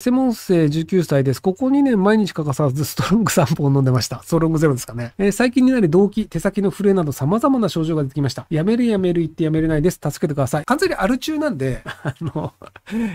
セモンセ19歳です。ここ2年毎日欠かさずストロング3本飲んでました。ストロングゼロですかね。えー、最近になり動機、手先の震えなど様々な症状が出てきました。やめるやめる言ってやめれないです。助けてください。完全にアル中なんで、あの、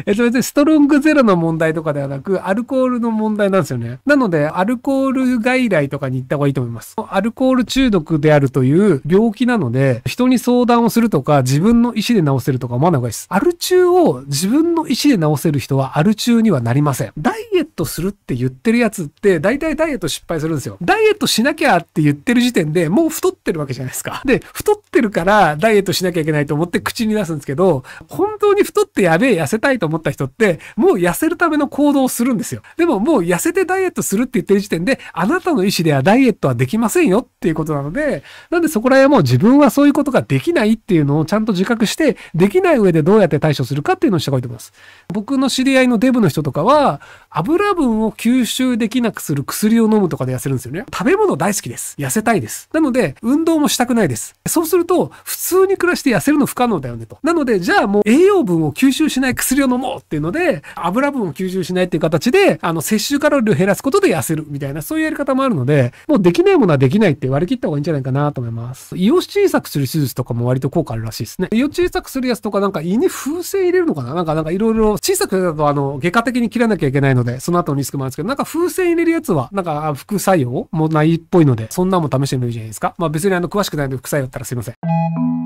えっと別ストロングゼロの問題とかではなく、アルコールの問題なんですよね。なので、アルコール外来とかに行った方がいいと思います。アルコール中毒であるという病気なので、人に相談をするとか、自分の意思で治せるとか思わない方がいいです。アル中を自分の意思で治せる人はアル中にはない。りません。ダイエットするって言ってるやつって、大体ダイエット失敗するんですよ。ダイエットしなきゃって言ってる時点でもう太ってるわけじゃないですか。で、太ってるからダイエットしなきゃいけないと思って口に出すんですけど、本当に太ってやべえ痩せたいと思った人って、もう痩せるための行動をするんですよ。でももう痩せてダイエットするって言ってる時点で、あなたの意思ではダイエットはできませんよっていうことなので、なんでそこら辺はもう自分はそういうことができないっていうのをちゃんと自覚して、できない上でどうやって対処するかっていうのをした方がいいと思います。僕の知り合いのデブの人とかは、油分を吸収できなくする薬を飲むとかで痩せるんですよね。食べ物大好きです。痩せたいです。なので、運動もしたくないです。そうすると、普通に暮らして痩せるの不可能だよねと。なので、じゃあもう栄養分を吸収しない薬を飲もうっていうので、油分を吸収しないっていう形で、あの、摂取カロリーを減らすことで痩せるみたいな、そういうやり方もあるので、もうできないものはできないって割り切った方がいいんじゃないかなと思います。胃を小さくする手術とかも割と効果あるらしいですね。胃を小さくするやつとか、なんか胃に風船入れるのかななんか、なんかいろいろ小さくると、あの、外科的に切らなきゃいけないので、その後のリスクもあるんですけど、なんか風船入れるやつは、なんか副作用もないっぽいので、そんなんも試してみるじゃないですか。まあ別にあの詳しくないので副作用だったらすいません。